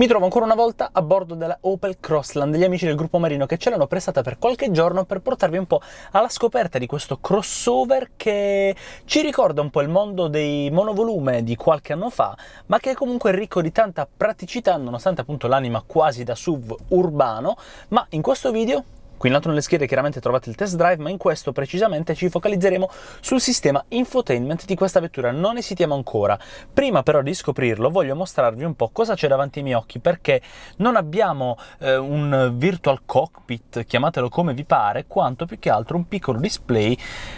Mi trovo ancora una volta a bordo della Opel Crossland, gli amici del gruppo marino che ce l'hanno prestata per qualche giorno per portarvi un po' alla scoperta di questo crossover che ci ricorda un po' il mondo dei monovolume di qualche anno fa, ma che è comunque ricco di tanta praticità, nonostante appunto l'anima quasi da SUV urbano, ma in questo video Qui in alto nelle schede chiaramente trovate il test drive, ma in questo precisamente ci focalizzeremo sul sistema infotainment di questa vettura, non esitiamo ancora. Prima però di scoprirlo voglio mostrarvi un po' cosa c'è davanti ai miei occhi, perché non abbiamo eh, un virtual cockpit, chiamatelo come vi pare, quanto più che altro un piccolo display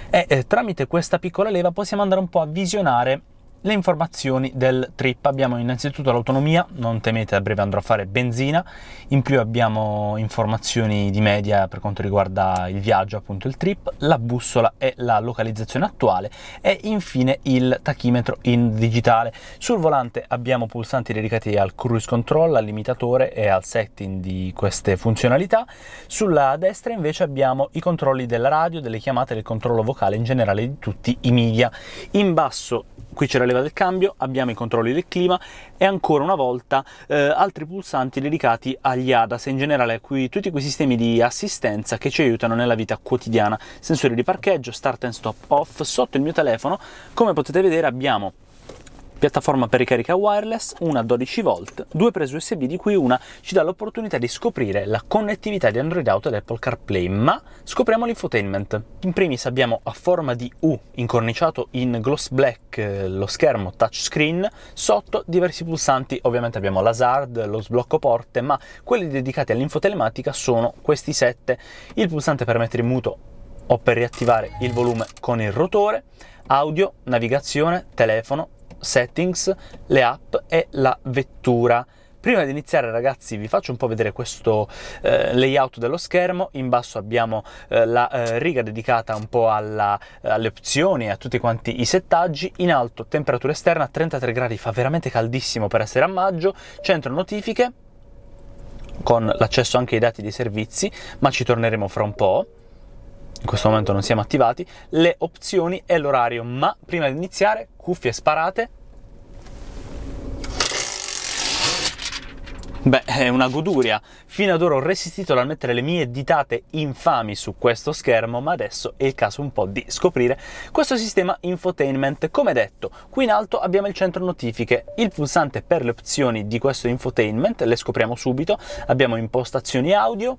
e eh, tramite questa piccola leva possiamo andare un po' a visionare le informazioni del trip. Abbiamo innanzitutto l'autonomia, non temete, a breve andrò a fare benzina, in più abbiamo informazioni di media per quanto riguarda il viaggio, appunto il trip, la bussola e la localizzazione attuale e infine il tachimetro in digitale. Sul volante abbiamo pulsanti dedicati al cruise control, al limitatore e al setting di queste funzionalità. Sulla destra invece abbiamo i controlli della radio, delle chiamate, del controllo vocale in generale di tutti i media. In basso qui c'era leva del cambio, abbiamo i controlli del clima e ancora una volta eh, altri pulsanti dedicati agli ADAS e in generale a cui, tutti quei sistemi di assistenza che ci aiutano nella vita quotidiana, sensori di parcheggio, start and stop off, sotto il mio telefono come potete vedere abbiamo piattaforma per ricarica wireless, una 12 v due prese USB di cui una ci dà l'opportunità di scoprire la connettività di Android Auto ed Apple CarPlay, ma scopriamo l'infotainment. In primis abbiamo a forma di U, incorniciato in gloss black eh, lo schermo touchscreen, sotto diversi pulsanti, ovviamente abbiamo l'hazard, lo sblocco porte, ma quelli dedicati all'infotelematica sono questi sette. Il pulsante per mettere in muto o per riattivare il volume con il rotore, audio, navigazione, telefono, settings, le app e la vettura. Prima di iniziare ragazzi vi faccio un po' vedere questo eh, layout dello schermo, in basso abbiamo eh, la eh, riga dedicata un po' alla, alle opzioni e a tutti quanti i settaggi, in alto temperatura esterna 33 gradi, fa veramente caldissimo per essere a maggio, centro notifiche con l'accesso anche ai dati dei servizi, ma ci torneremo fra un po' in questo momento non siamo attivati, le opzioni e l'orario, ma prima di iniziare cuffie sparate. Beh, è una goduria. Fino ad ora ho resistito dal mettere le mie ditate infami su questo schermo, ma adesso è il caso un po' di scoprire questo sistema infotainment. Come detto, qui in alto abbiamo il centro notifiche, il pulsante per le opzioni di questo infotainment, le scopriamo subito, abbiamo impostazioni audio,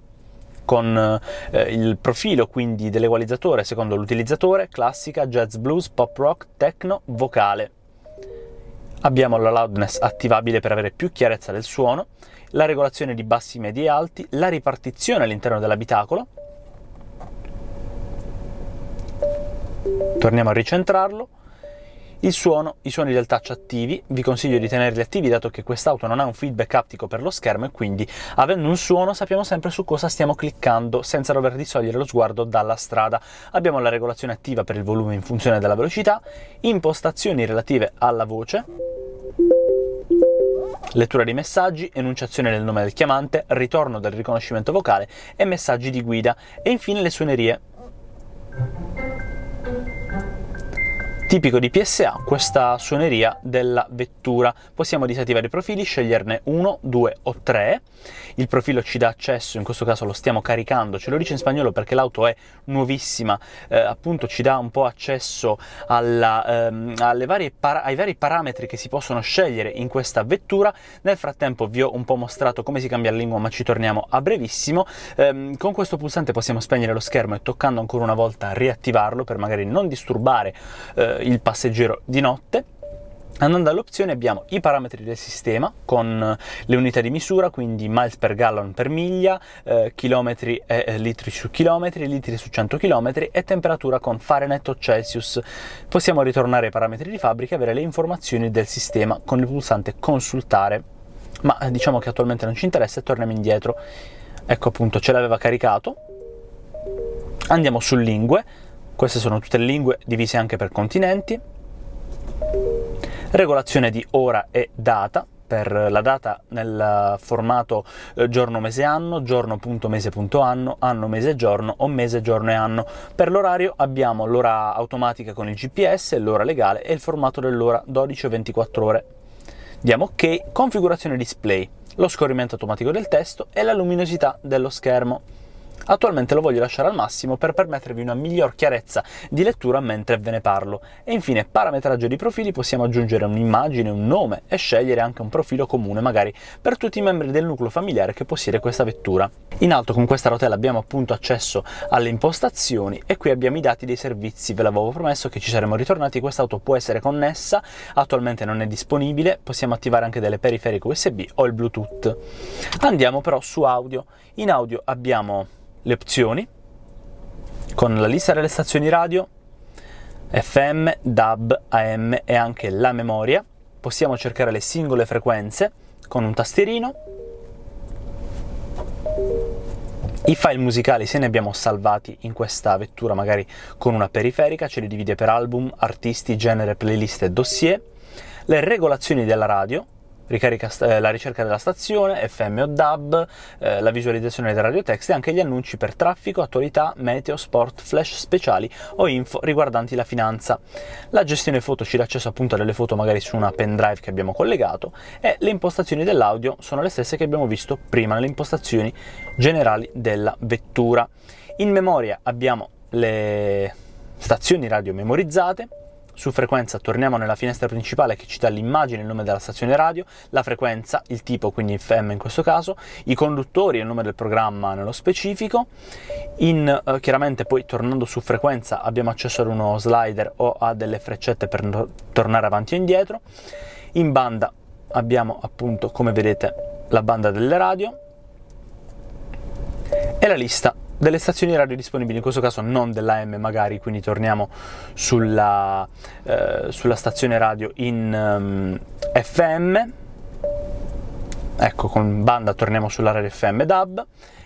con eh, il profilo quindi dell'equalizzatore secondo l'utilizzatore, classica, jazz blues, pop rock, techno, vocale. Abbiamo la loudness attivabile per avere più chiarezza del suono, la regolazione di bassi, medi e alti, la ripartizione all'interno dell'abitacolo. Torniamo a ricentrarlo il suono, i suoni del touch attivi, vi consiglio di tenerli attivi dato che quest'auto non ha un feedback aptico per lo schermo e quindi avendo un suono sappiamo sempre su cosa stiamo cliccando senza dover distogliere lo sguardo dalla strada. Abbiamo la regolazione attiva per il volume in funzione della velocità, impostazioni relative alla voce, lettura dei messaggi, enunciazione del nome del chiamante, ritorno del riconoscimento vocale e messaggi di guida e infine le suonerie Tipico di PSA questa suoneria della vettura. Possiamo disattivare i profili, sceglierne uno, due o tre. Il profilo ci dà accesso, in questo caso lo stiamo caricando, ce lo dice in spagnolo perché l'auto è nuovissima, eh, appunto ci dà un po' accesso alla, ehm, para- ai vari parametri che si possono scegliere in questa vettura. Nel frattempo vi ho un po' mostrato come si cambia la lingua, ma ci torniamo a brevissimo. Eh, con questo pulsante possiamo spegnere lo schermo e toccando ancora una volta riattivarlo per magari non disturbare eh, il passeggero di notte Andando all'opzione abbiamo i parametri del sistema con eh, le unità di misura, quindi miles per gallon per miglia, eh, chilometri e eh, litri su chilometri, litri su 100 km e temperatura con Fahrenheit o Celsius. Possiamo ritornare ai parametri di fabbrica e avere le informazioni del sistema con il pulsante consultare, ma eh, diciamo che attualmente non ci interessa e torniamo indietro. Ecco appunto ce l'aveva caricato. Andiamo su lingue queste sono tutte le lingue divise anche per continenti. Regolazione di ora e data per la data nel formato eh, giorno mese anno, giorno.mese.anno, anno mese giorno o mese giorno e anno. Per l'orario abbiamo l'ora automatica con il GPS, l'ora legale e il formato dell'ora 12 o 24 ore. Diamo ok, configurazione display, lo scorrimento automatico del testo e la luminosità dello schermo. Attualmente lo voglio lasciare al massimo per permettervi una miglior chiarezza di lettura mentre ve ne parlo. E infine, parametraggio di profili, possiamo aggiungere un'immagine, un nome e scegliere anche un profilo comune magari per tutti i membri del nucleo familiare che possiede questa vettura. In alto con questa rotella abbiamo appunto accesso alle impostazioni e qui abbiamo i dati dei servizi, ve l'avevo promesso che ci saremmo ritornati, quest'auto può essere connessa, attualmente non è disponibile, possiamo attivare anche delle periferiche USB o il Bluetooth. Andiamo però su audio, in audio abbiamo le opzioni con la lista delle stazioni radio, FM, DAB, AM e anche la memoria. Possiamo cercare le singole frequenze con un tastierino. I file musicali, se ne abbiamo salvati in questa vettura, magari con una periferica, ce li divide per album, artisti, genere, playlist e dossier. Le regolazioni della radio, ricarica, eh, la ricerca della stazione, FM o DAB, eh, la visualizzazione del radiotext e anche gli annunci per traffico, attualità, meteo, sport, flash speciali o info riguardanti la finanza. La gestione foto ci dà accesso appunto a delle foto magari su una pendrive che abbiamo collegato e le impostazioni dell'audio sono le stesse che abbiamo visto prima nelle impostazioni generali della vettura. In memoria abbiamo le stazioni radio memorizzate, su frequenza torniamo nella finestra principale che ci dà l'immagine, il nome della stazione radio, la frequenza, il tipo, quindi FM in questo caso, i conduttori e il nome del programma nello specifico. In, eh, chiaramente poi tornando su frequenza abbiamo accesso ad uno slider o a delle freccette per no- tornare avanti e indietro. In banda abbiamo appunto come vedete la banda delle radio e la lista delle stazioni radio disponibili, in questo caso non dell'AM magari, quindi torniamo sulla, eh, sulla stazione radio in um, ehm, FM, ecco con banda torniamo sulla radio FM DAB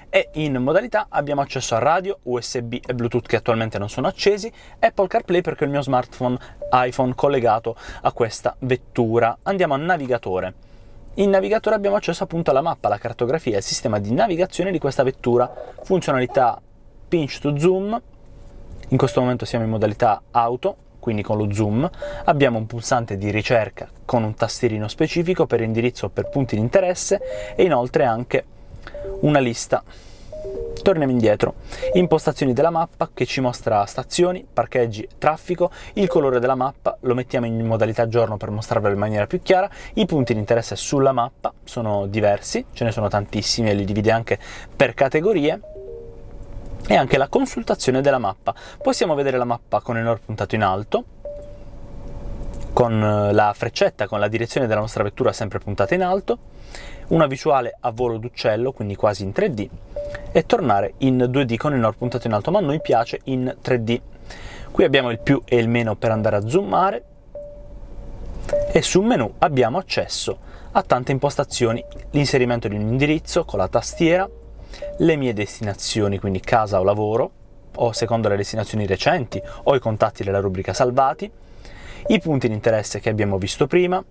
e in modalità abbiamo accesso a radio, USB e Bluetooth che attualmente non sono accesi, Apple CarPlay perché il mio smartphone iPhone collegato a questa vettura. Andiamo al navigatore in navigatore abbiamo accesso appunto alla mappa, alla cartografia, e al sistema di navigazione di questa vettura, funzionalità pinch to zoom, in questo momento siamo in modalità auto, quindi con lo zoom, abbiamo un pulsante di ricerca con un tastierino specifico per indirizzo o per punti di interesse e inoltre anche una lista Torniamo indietro. Impostazioni della mappa che ci mostra stazioni, parcheggi, traffico, il colore della mappa, lo mettiamo in modalità giorno per mostrarvelo in maniera più chiara, i punti di interesse sulla mappa sono diversi, ce ne sono tantissimi e li divide anche per categorie e anche la consultazione della mappa. Possiamo vedere la mappa con il nord puntato in alto, con eh, la freccetta, con la direzione della nostra vettura sempre puntata in alto una visuale a volo d'uccello, quindi quasi in 3D, e tornare in 2D con il nord puntato in alto, ma a noi piace in 3D. Qui abbiamo il più e il meno per andare a zoomare e sul menu abbiamo accesso a tante impostazioni, l'inserimento di un indirizzo con la tastiera, le mie destinazioni, quindi casa o lavoro, o secondo le destinazioni recenti, o i contatti della rubrica salvati, i punti di interesse che abbiamo visto prima,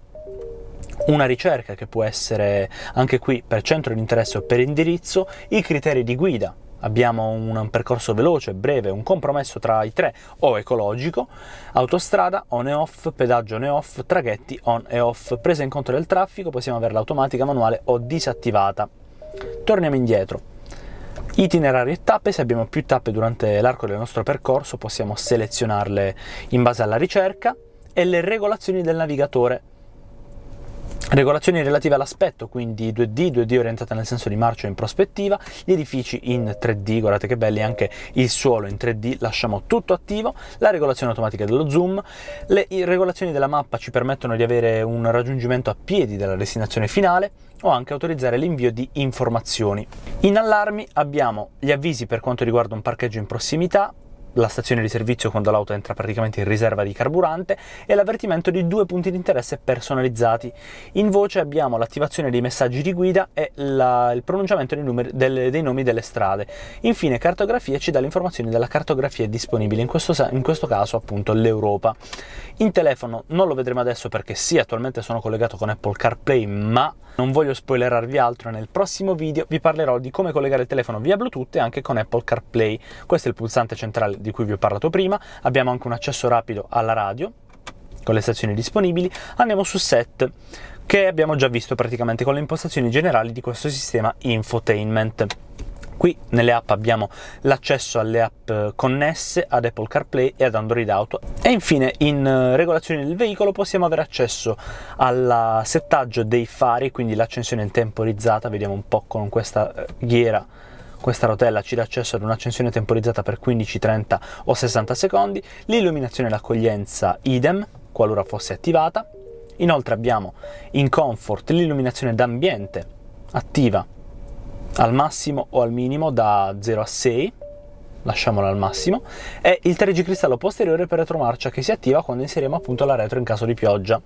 una ricerca che può essere anche qui per centro di interesse o per indirizzo, i criteri di guida. Abbiamo un percorso veloce, breve, un compromesso tra i tre, o ecologico, autostrada on e off, pedaggio on e off, traghetti on e off, presa in conto del traffico, possiamo averla automatica, manuale o disattivata. Torniamo indietro. Itinerari e tappe, se abbiamo più tappe durante l'arco del nostro percorso possiamo selezionarle in base alla ricerca e le regolazioni del navigatore Regolazioni relative all'aspetto, quindi 2D, 2D orientata nel senso di marcia in prospettiva, gli edifici in 3D, guardate che belli, anche il suolo in 3D, lasciamo tutto attivo, la regolazione automatica dello zoom, le regolazioni della mappa ci permettono di avere un raggiungimento a piedi della destinazione finale o anche autorizzare l'invio di informazioni. In allarmi abbiamo gli avvisi per quanto riguarda un parcheggio in prossimità, la stazione di servizio quando l'auto entra praticamente in riserva di carburante e l'avvertimento di due punti di interesse personalizzati. In voce abbiamo l'attivazione dei messaggi di guida e la, il pronunciamento dei, numeri, delle, dei, nomi delle strade. Infine cartografia ci dà le informazioni della cartografia disponibile, in questo, in questo caso appunto l'Europa. In telefono non lo vedremo adesso perché sì, attualmente sono collegato con Apple CarPlay, ma non voglio spoilerarvi altro, nel prossimo video vi parlerò di come collegare il telefono via Bluetooth e anche con Apple CarPlay. Questo è il pulsante centrale di cui vi ho parlato prima, abbiamo anche un accesso rapido alla radio con le stazioni disponibili, andiamo su set che abbiamo già visto praticamente con le impostazioni generali di questo sistema infotainment. Qui nelle app abbiamo l'accesso alle app connesse ad Apple CarPlay e ad Android Auto e infine in eh, regolazione del veicolo possiamo avere accesso al settaggio dei fari, quindi l'accensione temporizzata, vediamo un po' con questa eh, ghiera questa rotella ci dà accesso ad un'accensione temporizzata per 15, 30 o 60 secondi, l'illuminazione e l'accoglienza idem, qualora fosse attivata. Inoltre abbiamo in comfort l'illuminazione d'ambiente attiva al massimo o al minimo da 0 a 6 lasciamola al massimo, e il 3G cristallo posteriore per retromarcia che si attiva quando inseriamo appunto la retro in caso di pioggia.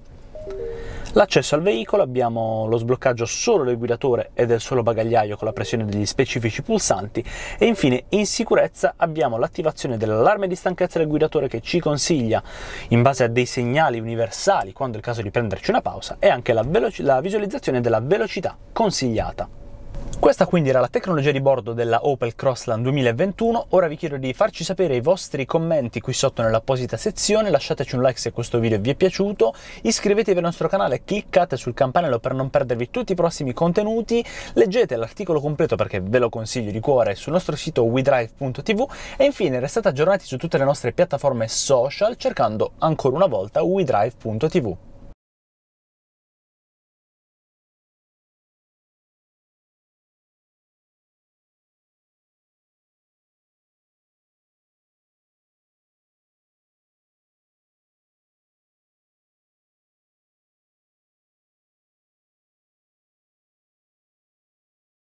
L'accesso al veicolo abbiamo lo sbloccaggio solo del guidatore e del solo bagagliaio con la pressione degli specifici pulsanti e infine in sicurezza abbiamo l'attivazione dell'allarme di stanchezza del guidatore che ci consiglia in base a dei segnali universali quando è il caso di prenderci una pausa e anche la, veloci- la visualizzazione della velocità consigliata. Questa quindi era la tecnologia di bordo della Opel Crossland 2021, ora vi chiedo di farci sapere i vostri commenti qui sotto nell'apposita sezione, lasciateci un like se questo video vi è piaciuto, iscrivetevi al nostro canale, cliccate sul campanello per non perdervi tutti i prossimi contenuti, leggete l'articolo completo perché ve lo consiglio di cuore sul nostro sito WeDrive.tv e infine restate aggiornati su tutte le nostre piattaforme social cercando ancora una volta WeDrive.tv.